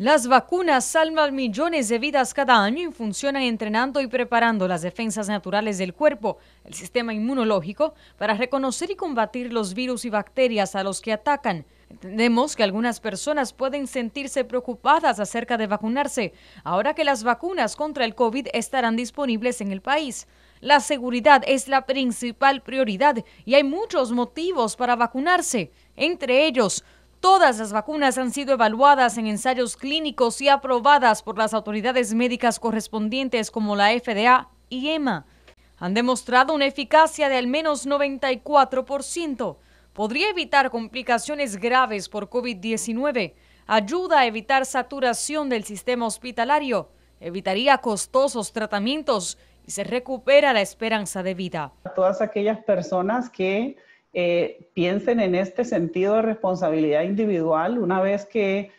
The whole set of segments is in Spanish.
Las vacunas salvan millones de vidas cada año y funcionan entrenando y preparando las defensas naturales del cuerpo, el sistema inmunológico, para reconocer y combatir los virus y bacterias a los que atacan. Entendemos que algunas personas pueden sentirse preocupadas acerca de vacunarse, ahora que las vacunas contra el COVID estarán disponibles en el país. La seguridad es la principal prioridad y hay muchos motivos para vacunarse, entre ellos Todas las vacunas han sido evaluadas en ensayos clínicos y aprobadas por las autoridades médicas correspondientes como la FDA y EMA. Han demostrado una eficacia de al menos 94%. Podría evitar complicaciones graves por COVID-19. Ayuda a evitar saturación del sistema hospitalario. Evitaría costosos tratamientos y se recupera la esperanza de vida. Todas aquellas personas que eh, piensen en este sentido de responsabilidad individual una vez que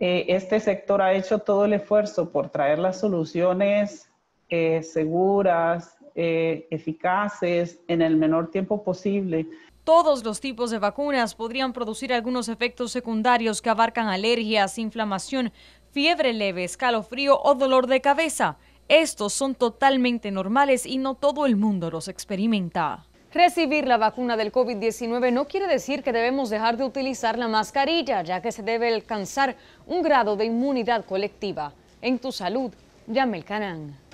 eh, este sector ha hecho todo el esfuerzo por traer las soluciones eh, seguras, eficaces, en el menor tiempo posible. Todos los tipos de vacunas podrían producir algunos efectos secundarios que abarcan alergias, inflamación, fiebre leve, escalofrío o dolor de cabeza. Estos son totalmente normales y no todo el mundo los experimenta. Recibir la vacuna del COVID-19 no quiere decir que debemos dejar de utilizar la mascarilla, ya que se debe alcanzar un grado de inmunidad colectiva. En tu salud, llame el Canán.